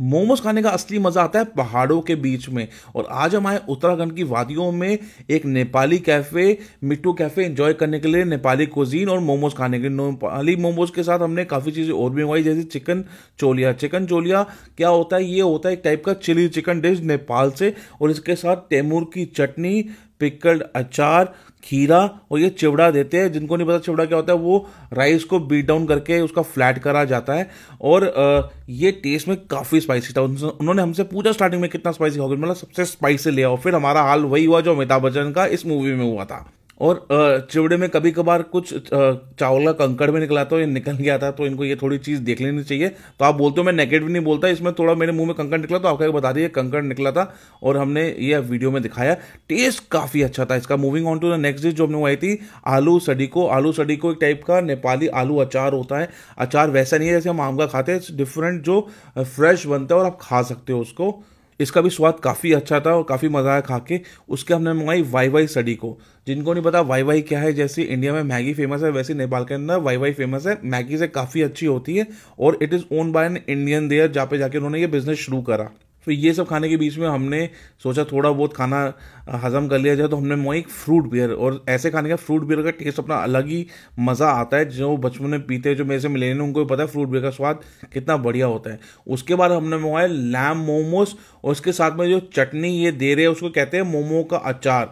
मोमोज खाने का असली मज़ा आता है पहाड़ों के बीच में और आज हम आए उत्तराखंड की वादियों में एक Nepali cafe Mittu cafe enjoy करने के लिए नेपाली कोजीन और मोमोज खाने के लिए नेपाली मोमोज के साथ हमने काफ़ी चीज़ें और भी मंगवाई जैसे चिकन चोलिया चिकन चोलिया क्या होता है ये होता है एक टाइप का चिली चिकन डिश नेपाल से और इसके साथ तैमूर की चटनी पिकल्ड अचार खीरा और ये चिवड़ा देते हैं जिनको नहीं पता चिवड़ा क्या होता है वो राइस को बीट डाउन करके उसका फ्लैट करा जाता है और ये टेस्ट में काफ़ी स्पाइसी था उन्होंने हमसे पूछा स्टार्टिंग में कितना स्पाइसी होगा मतलब सबसे स्पाइसी लिया और फिर हमारा हाल वही हुआ जो अमिताभ बच्चन का इस मूवी में हुआ था और चिवड़े में कभी कभार कुछ चावल का कंकड़ भी निकला था तो ये निकल गया था तो इनको ये थोड़ी चीज़ देख लेनी चाहिए तो आप बोलते हो मैं नेगेटिव नहीं बोलता इसमें थोड़ा मेरे मुंह में कंकड़ निकला तो आपको बता दिए कंकड़ निकला था और हमने ये वीडियो में दिखाया टेस्ट काफ़ी अच्छा था इसका moving on to the next dish जो हमने मंगवाई थी आलू सडीको आलू सडीको एक टाइप का नेपाली आलू अचार होता है अचार वैसा नहीं है जैसे हम आम का खाते हैं डिफरेंट जो फ्रेश बनता है और आप खा सकते हो उसको इसका भी स्वाद काफ़ी अच्छा था और काफ़ी मज़ा आया खा के उसके हमने मंगाई वाई वाई सड़ी को जिनको नहीं पता वाई वाई क्या है जैसे इंडिया में मैगी फेमस है वैसे नेपाल के अंदर वाई वाई फेमस है मैगी से काफ़ी अच्छी होती है और it is own by an Indian there जहाँ पे जाके उन्होंने ये बिज़नेस शुरू करा तो ये सब खाने के बीच में हमने सोचा थोड़ा बहुत खाना हज़म कर लिया जाए तो हमने वहाँ एक फ्रूट बियर और ऐसे खाने का फ्रूट बियर का टेस्ट अपना अलग ही मज़ा आता है जो बचपन में पीते जो मेरे से मिले उनको पता है फ्रूट बियर का स्वाद कितना बढ़िया होता है उसके बाद हमने मंगाया लैम मोमोस और उसके साथ में जो चटनी ये दे रहे हैं उसको कहते हैं मोमो का अचार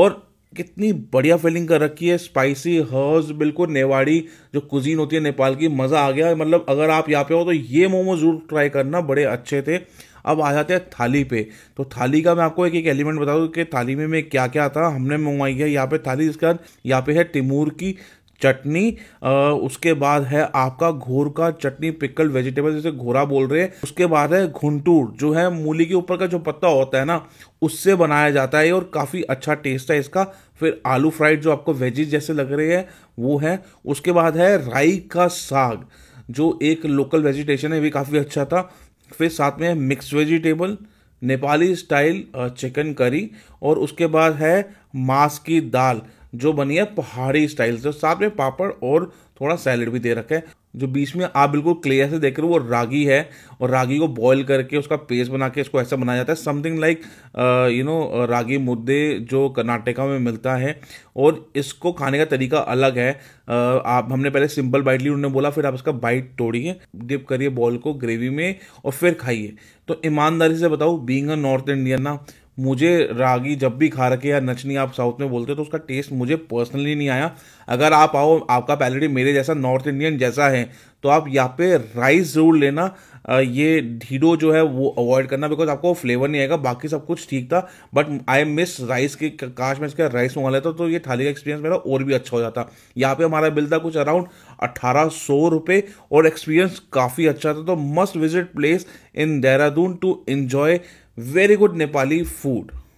और कितनी बढ़िया फीलिंग कर रखी है स्पाइसी हर्ब्स बिल्कुल नेवाड़ी जो कुजीन होती है नेपाल की मज़ा आ गया मतलब अगर आप यहाँ पे हो तो ये मोमो ज़रूर ट्राई करना बड़े अच्छे थे अब आ जाते हैं थाली पे तो थाली का मैं आपको एक एक एलिमेंट बता दूँ कि थाली में मैं क्या क्या था हमने मंगवाई है यहाँ पे थाली इसके बाद यहाँ पे है तिमूर की चटनी आ, उसके बाद है आपका घोर का चटनी पिकल वेजिटेबल जैसे घोरा बोल रहे हैं उसके बाद है घुंटूर जो है मूली के ऊपर का जो पत्ता होता है ना उससे बनाया जाता है और काफ़ी अच्छा टेस्ट है इसका फिर आलू फ्राइड जो आपको वेजिज जैसे लग रहे हैं वो है उसके बाद है राई का साग जो एक लोकल वेजिटेशन है भी काफ़ी अच्छा था फिर साथ में है mix vegetable Nepali style chicken curry और उसके बाद है मांस की दाल जो बनी है पहाड़ी स्टाइल से साथ में पापड़ और थोड़ा सैलड भी दे रखा है जो बीच में आप बिल्कुल क्लियर से देख रहे हो वो रागी है और रागी को बॉईल करके उसका पेस्ट बना के इसको ऐसा बनाया जाता है something like you know ragi mudde जो कर्नाटका में मिलता है और इसको खाने का तरीका अलग है uh, आप हमने पहले सिंपल बाइट ली उन्होंने बोला फिर आप इसका बाइट तोड़िए डिप करिए बॉयल को ग्रेवी में और फिर खाइए तो ईमानदारी से बताओ बींग अ नॉर्थ इंडियन ना मुझे रागी जब भी खा रखे या नचनी आप साउथ में बोलते हो तो उसका टेस्ट मुझे पर्सनली नहीं आया अगर आप आओ आपका पैलेट मेरे जैसा नॉर्थ इंडियन जैसा है तो आप यहाँ पे राइस ज़रूर लेना ये ढीडो जो है वो अवॉइड करना बिकॉज आपको फ्लेवर नहीं आएगा बाकी सब कुछ ठीक था बट आई मिस राइस के काश में इसका राइस मंगा लेता तो ये थाली का एक्सपीरियंस मेरा और भी अच्छा हो जाता यहाँ पे हमारा बिल था कुछ अराउंड अट्ठारह सौ रुपये और एक्सपीरियंस काफ़ी अच्छा था तो must visit place in Dehradun to enjoy very good Nepali food